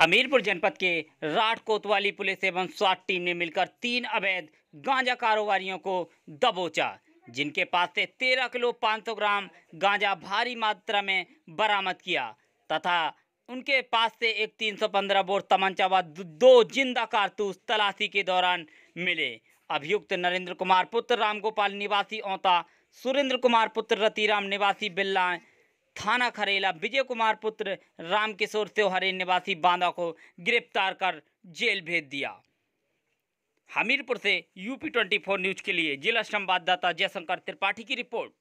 हमीरपुर जनपद के राठ कोतवाली पुलिस एवं स्वाट टीम ने मिलकर तीन अवैध गांजा कारोबारियों को दबोचा जिनके पास से तेरह किलो पाँच सौ ग्राम गांजा भारी मात्रा में बरामद किया तथा उनके पास से एक तीन सौ पंद्रह बोर तमंचा व दो जिंदा कारतूस तलाशी के दौरान मिले अभियुक्त नरेंद्र कुमार पुत्र रामगोपाल निवासी औता सुरेंद्र कुमार पुत्र रतिराम निवासी बिल्ला थाना खरेला विजय कुमार पुत्र रामकिशोर त्योहारे निवासी बांदा को गिरफ्तार कर जेल भेज दिया हमीरपुर से यूपी ट्वेंटी फोर न्यूज के लिए जिला संवाददाता जयशंकर त्रिपाठी की रिपोर्ट